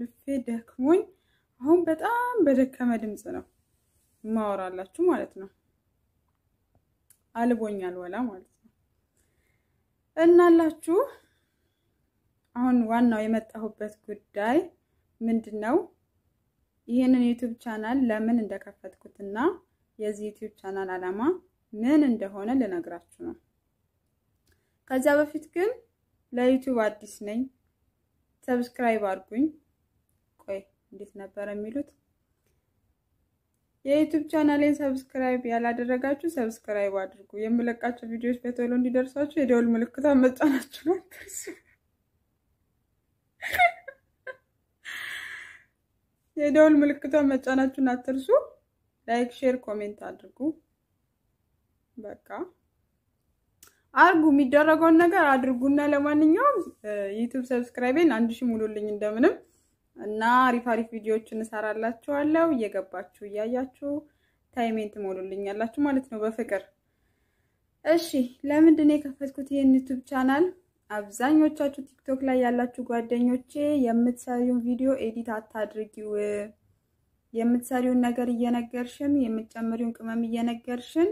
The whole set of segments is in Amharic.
ልፌ ደክሞኝ አሁን በጣም በደከመ ድምፅ ነው ማወራላችሁ ማለት ነው። አልቦኛል ወላ ማለት ነው እናላችሁ። አሁን ዋናው የመጣሁበት ጉዳይ ምንድን ነው? ይህንን ዩቲዩብ ቻናል ለምን እንደከፈትኩትና የዚህ ዩቲዩብ ቻናል አላማ ምን እንደሆነ ልነግራችሁ ነው። ከዚያ በፊት ግን ለዩቲዩብ አዲስ ነኝ፣ ሰብስክራይብ አድርጉኝ ቆይ እንዴት ነበር የሚሉት? የዩቲዩብ ቻናሌን ሰብስክራይብ ያላደረጋችሁ ሰብስክራይብ አድርጉ። የምለቃቸው ቪዲዮዎች በቶሎ እንዲደርሷችሁ የደውል ምልክቷን መጫናችሁ ነው። የደውል ምልክቷን መጫናችሁን አትርሱ። ላይክ፣ ሼር፣ ኮሜንት አድርጉ። በቃ አርጉ፣ የሚደረገውን ነገር አድርጉና ለማንኛውም ዩቲዩብ ሰብስክራይቤን አንድ ሺህ ሙሉልኝ እንደምንም እና አሪፍ አሪፍ ቪዲዮዎችን እሰራላችኋለሁ። እየገባችሁ እያያችሁ ታይሜን ትሞሉልኛላችሁ ማለት ነው በፍቅር እሺ። ለምንድን ነው የከፈትኩት ይህን ዩቱብ ቻናል? አብዛኞቻችሁ ቲክቶክ ላይ ያላችሁ ጓደኞቼ የምትሰሪውን ቪዲዮ ኤዲት አታድርጊው፣ የምትሰሪውን ነገር እየነገርሽን የምትጨምሪውን ቅመም እየነገርሽን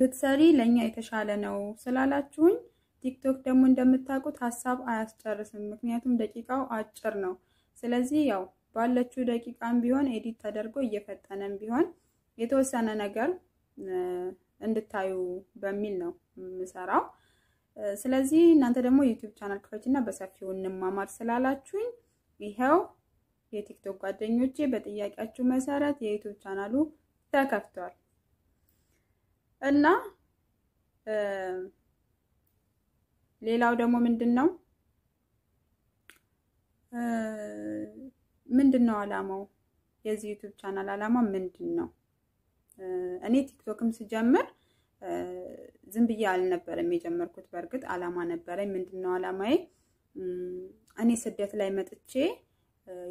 ብትሰሪ ለእኛ የተሻለ ነው ስላላችሁኝ ቲክቶክ ደግሞ እንደምታውቁት ሀሳብ አያስጨርስም፣ ምክንያቱም ደቂቃው አጭር ነው። ስለዚህ ያው ባለችው ደቂቃም ቢሆን ኤዲት ተደርጎ እየፈጠነም ቢሆን የተወሰነ ነገር እንድታዩ በሚል ነው የምሰራው። ስለዚህ እናንተ ደግሞ ዩቲዩብ ቻናል ክፈች እና በሰፊው እንማማር ስላላችሁኝ ይኸው የቲክቶክ ጓደኞቼ በጥያቄያችሁ መሰረት የዩቱብ ቻናሉ ተከፍቷል እና ሌላው ደግሞ ምንድን ነው ምንድን ነው አላማው የዚህ ዩቲዩብ ቻናል አላማ ምንድን ነው? እኔ ቲክቶክም ስጀምር ዝም ብዬ አልነበረም የጀመርኩት። በእርግጥ አላማ ነበረኝ። ምንድን ነው አላማዬ? እኔ ስደት ላይ መጥቼ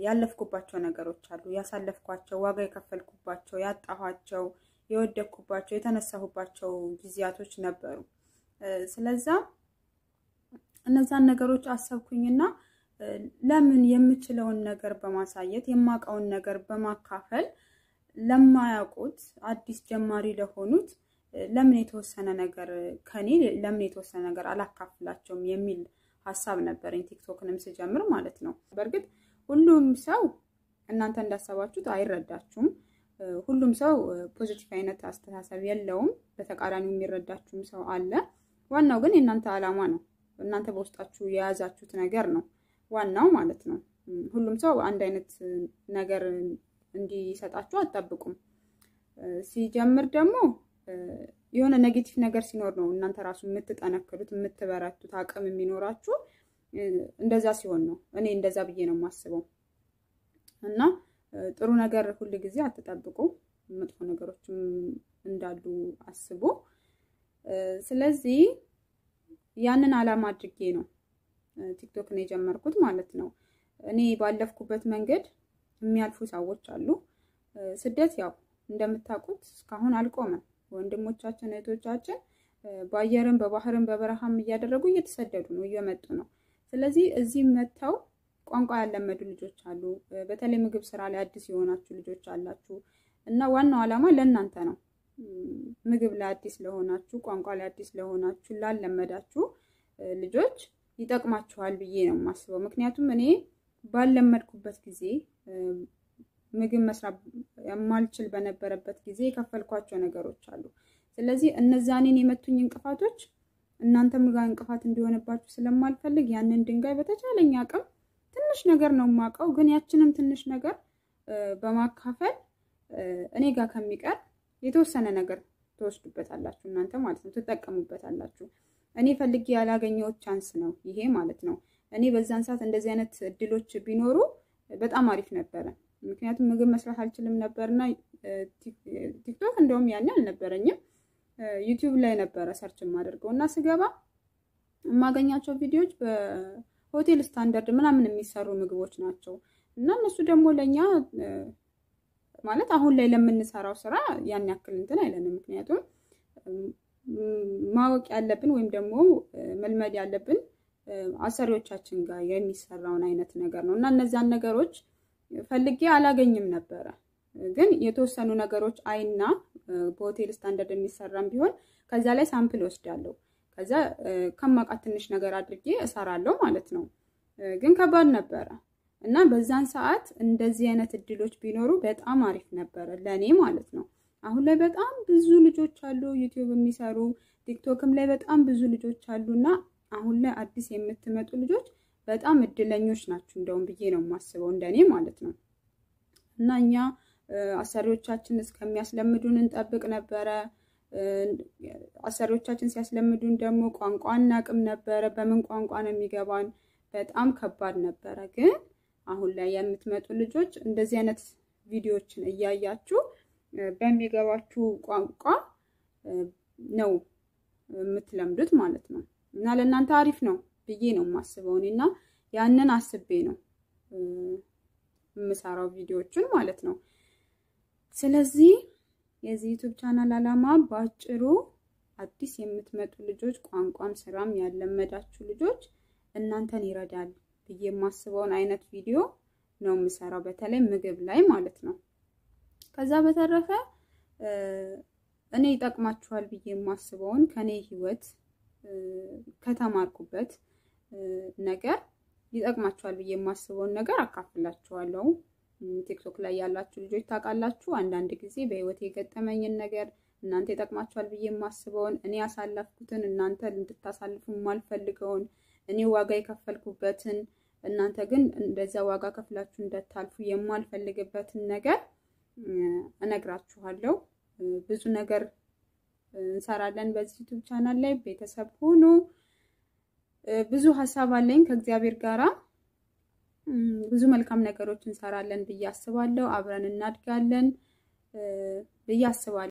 ያለፍኩባቸው ነገሮች አሉ፣ ያሳለፍኳቸው፣ ዋጋ የከፈልኩባቸው፣ ያጣኋቸው፣ የወደኩባቸው የተነሳሁባቸው ጊዜያቶች ነበሩ። ስለዛ እነዛን ነገሮች አሰብኩኝና ለምን የምችለውን ነገር በማሳየት የማውቀውን ነገር በማካፈል ለማያውቁት አዲስ ጀማሪ ለሆኑት ለምን የተወሰነ ነገር ከኔ ለምን የተወሰነ ነገር አላካፍላቸውም የሚል ሀሳብ ነበረኝ። ቲክቶክንም ስጀምር ማለት ነው። በእርግጥ ሁሉም ሰው እናንተ እንዳሰባችሁት አይረዳችሁም። ሁሉም ሰው ፖዚቲቭ አይነት አስተሳሰብ የለውም። በተቃራኒው የሚረዳችሁም ሰው አለ። ዋናው ግን የእናንተ ዓላማ ነው። እናንተ በውስጣችሁ የያዛችሁት ነገር ነው ዋናው ማለት ነው። ሁሉም ሰው አንድ አይነት ነገር እንዲሰጣችሁ አትጠብቁም። ሲጀምር ደግሞ የሆነ ኔጌቲቭ ነገር ሲኖር ነው እናንተ ራሱ የምትጠነክሩት የምትበረቱት አቅም የሚኖራችሁ እንደዛ ሲሆን ነው። እኔ እንደዛ ብዬ ነው የማስበው። እና ጥሩ ነገር ሁል ጊዜ አትጠብቁ፣ መጥፎ ነገሮችም እንዳሉ አስቡ። ስለዚህ ያንን አላማ አድርጌ ነው ቲክቶክን የጀመርኩት ማለት ነው። እኔ ባለፍኩበት መንገድ የሚያልፉ ሰዎች አሉ። ስደት ያው እንደምታውቁት እስካሁን አልቆመም። ወንድሞቻችን እህቶቻችን በአየርም በባህርም በበረሃም እያደረጉ እየተሰደዱ ነው፣ እየመጡ ነው። ስለዚህ እዚህ መጥተው ቋንቋ ያለመዱ ልጆች አሉ። በተለይ ምግብ ስራ ላይ አዲስ የሆናችሁ ልጆች አላችሁ እና ዋናው ዓላማ ለእናንተ ነው። ምግብ ላይ አዲስ ለሆናችሁ፣ ቋንቋ ላይ አዲስ ለሆናችሁ፣ ላለመዳችሁ ልጆች ይጠቅማችኋል ብዬ ነው የማስበው። ምክንያቱም እኔ ባለመድኩበት ጊዜ ምግብ መስራት የማልችል በነበረበት ጊዜ የከፈልኳቸው ነገሮች አሉ። ስለዚህ እነዚያ እኔን የመቱኝ እንቅፋቶች እናንተም ጋር እንቅፋት እንዲሆንባችሁ ስለማልፈልግ ያንን ድንጋይ በተቻለኝ አቅም ትንሽ ነገር ነው የማውቀው፣ ግን ያችንም ትንሽ ነገር በማካፈል እኔ ጋር ከሚቀር የተወሰነ ነገር ትወስዱበታላችሁ እናንተ ማለት ነው፣ ትጠቀሙበታላችሁ። እኔ ፈልጌ ያላገኘሁት ቻንስ ነው ይሄ ማለት ነው። እኔ በዛን ሰዓት እንደዚህ አይነት እድሎች ቢኖሩ በጣም አሪፍ ነበረ። ምክንያቱም ምግብ መስራት አልችልም ነበርና ቲክቶክ እንደውም ያኔ አልነበረኝም፣ ዩቲዩብ ላይ ነበረ ሰርች የማደርገው እና ስገባ የማገኛቸው ቪዲዮዎች በሆቴል ስታንዳርድ ምናምን የሚሰሩ ምግቦች ናቸው እና እነሱ ደግሞ ለእኛ ማለት አሁን ላይ ለምንሰራው ስራ ያን ያክል እንትን አይለንም። ምክንያቱም ማወቅ ያለብን ወይም ደግሞ መልመድ ያለብን አሰሪዎቻችን ጋር የሚሰራውን አይነት ነገር ነው እና እነዚያን ነገሮች ፈልጌ አላገኝም ነበረ። ግን የተወሰኑ ነገሮች አይና በሆቴል ስታንዳርድ የሚሰራም ቢሆን ከዛ ላይ ሳምፕል ወስዳለሁ። ከዛ ከማውቃት ትንሽ ነገር አድርጌ እሰራለሁ ማለት ነው። ግን ከባድ ነበረ። እና በዛን ሰዓት እንደዚህ አይነት እድሎች ቢኖሩ በጣም አሪፍ ነበረ ለእኔ ማለት ነው። አሁን ላይ በጣም ብዙ ልጆች አሉ ዩቲዩብ የሚሰሩ ቲክቶክም ላይ በጣም ብዙ ልጆች አሉ እና አሁን ላይ አዲስ የምትመጡ ልጆች በጣም እድለኞች ናችሁ እንደውም ብዬ ነው የማስበው እንደኔ ማለት ነው። እና እኛ አሰሪዎቻችን እስከሚያስለምዱን እንጠብቅ ነበረ። አሰሪዎቻችን ሲያስለምዱን ደግሞ ቋንቋ እናቅም ነበረ። በምን ቋንቋ ነው የሚገባን? በጣም ከባድ ነበረ ግን አሁን ላይ የምትመጡ ልጆች እንደዚህ አይነት ቪዲዮዎችን እያያችሁ በሚገባችሁ ቋንቋ ነው የምትለምዱት ማለት ነው። እና ለእናንተ አሪፍ ነው ብዬ ነው የማስበው እና ያንን አስቤ ነው የምሰራው ቪዲዮዎችን ማለት ነው። ስለዚህ የዚህ ዩቱብ ቻናል ዓላማ በአጭሩ አዲስ የምትመጡ ልጆች ቋንቋም ስራም ያለመዳችሁ ልጆች እናንተን ይረዳል ብዬ የማስበውን አይነት ቪዲዮ ነው የምሰራው፣ በተለይ ምግብ ላይ ማለት ነው። ከዛ በተረፈ እኔ ይጠቅማችኋል ብዬ የማስበውን ከኔ ህይወት ከተማርኩበት ነገር ይጠቅማችኋል ብዬ የማስበውን ነገር አካፍላችኋለሁ። ቲክቶክ ላይ ያላችሁ ልጆች ታውቃላችሁ። አንዳንድ ጊዜ በህይወት የገጠመኝን ነገር እናንተ ይጠቅማችኋል ብዬ የማስበውን እኔ ያሳለፍኩትን እናንተ እንድታሳልፉ የማልፈልገውን እኔ ዋጋ የከፈልኩበትን እናንተ ግን እንደዛ ዋጋ ከፍላችሁ እንዳታልፉ የማልፈልግበትን ነገር እነግራችኋለሁ። ብዙ ነገር እንሰራለን በዚህ ዩቱብ ቻናል ላይ ቤተሰብ ሆኖ ብዙ ሀሳብ አለኝ ከእግዚአብሔር ጋራ ብዙ መልካም ነገሮች እንሰራለን ብዬ አስባለሁ። አብረን እናድጋለን ብዬ አስባለሁ።